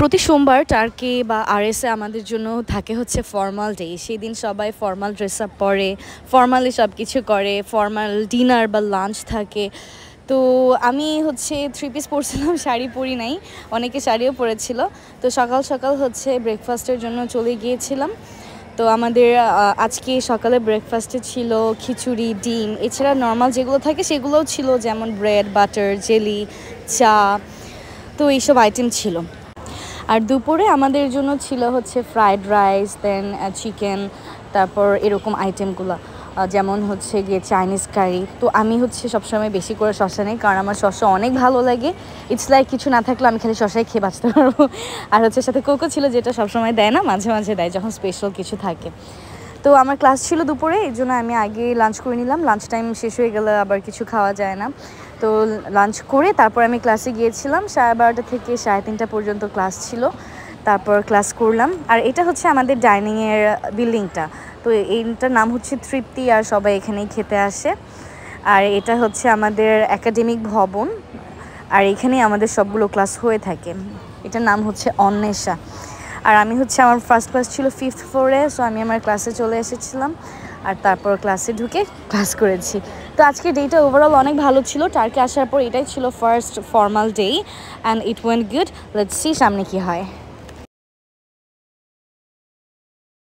প্রতি সোমবার টার্কি বা এসে আমাদের জন্য থাকে হচ্ছে ফর্মাল ডে সেই দিন সবাই ফর্মাল ড্রেস আপ পরে ফর্মালি সব কিছু করে ফর্মাল ডিনার বা লাঞ্চ থাকে তো আমি হচ্ছে থ্রি পিস পরছিলাম শাড়ি পরি নাই অনেকে শাড়িও পরেছিল তো সকাল সকাল হচ্ছে ব্রেকফাস্টের জন্য চলে গিয়েছিলাম তো আমাদের আজকে সকালে ব্রেকফাস্টে ছিল খিচুড়ি ডিম এছাড়া নর্মাল যেগুলো থাকে সেগুলোও ছিল যেমন ব্রেড বাটার জেলি চা তো এইসব আইটেম ছিল আর দুপুরে আমাদের জন্য ছিল হচ্ছে ফ্রায়েড রাইস দেন চিকেন তারপর এরকম আইটেমগুলো যেমন হচ্ছে গিয়ে চাইনিজ কারি তো আমি হচ্ছে সবসময় বেশি করে শশা নেই কারণ আমার শশা অনেক ভালো লাগে ইটস লাইক কিছু না থাকলে আমি খালি শশাই খেয়ে বাঁচতে পারবো আর হচ্ছে সাথে কোকো ছিল যেটা সবসময় দেয় না মাঝে মাঝে দেয় যখন স্পেশাল কিছু থাকে তো আমার ক্লাস ছিল দুপুরে এই জন্য আমি আগে লাঞ্চ করে নিলাম লাঞ্চ টাইম শেষ হয়ে গেলে আবার কিছু খাওয়া যায় না তো লাঞ্চ করে তারপর আমি ক্লাসে গিয়েছিলাম সাড়ে বারোটা থেকে সাড়ে তিনটা পর্যন্ত ক্লাস ছিল তারপর ক্লাস করলাম আর এটা হচ্ছে আমাদের ডাইনিংয়ের বিল্ডিংটা তো এইটার নাম হচ্ছে তৃপ্তি আর সবাই এখানেই খেতে আসে আর এটা হচ্ছে আমাদের একাডেমিক ভবন আর এখানেই আমাদের সবগুলো ক্লাস হয়ে থাকে এটার নাম হচ্ছে অন্বেষা আর আমি হচ্ছে আমার ফার্স্ট ক্লাস ছিল ফিফথ ফ্লোরে সো আমি আমার ক্লাসে চলে এসেছিলাম আর তারপর ক্লাসে ঢুকে ক্লাস করেছি তো আজকের ডেটা ওভারঅল অনেক ভালো ছিল টার্কে আসার পর এটাই ছিল first formal day and it went good let's see সামনে কি হয়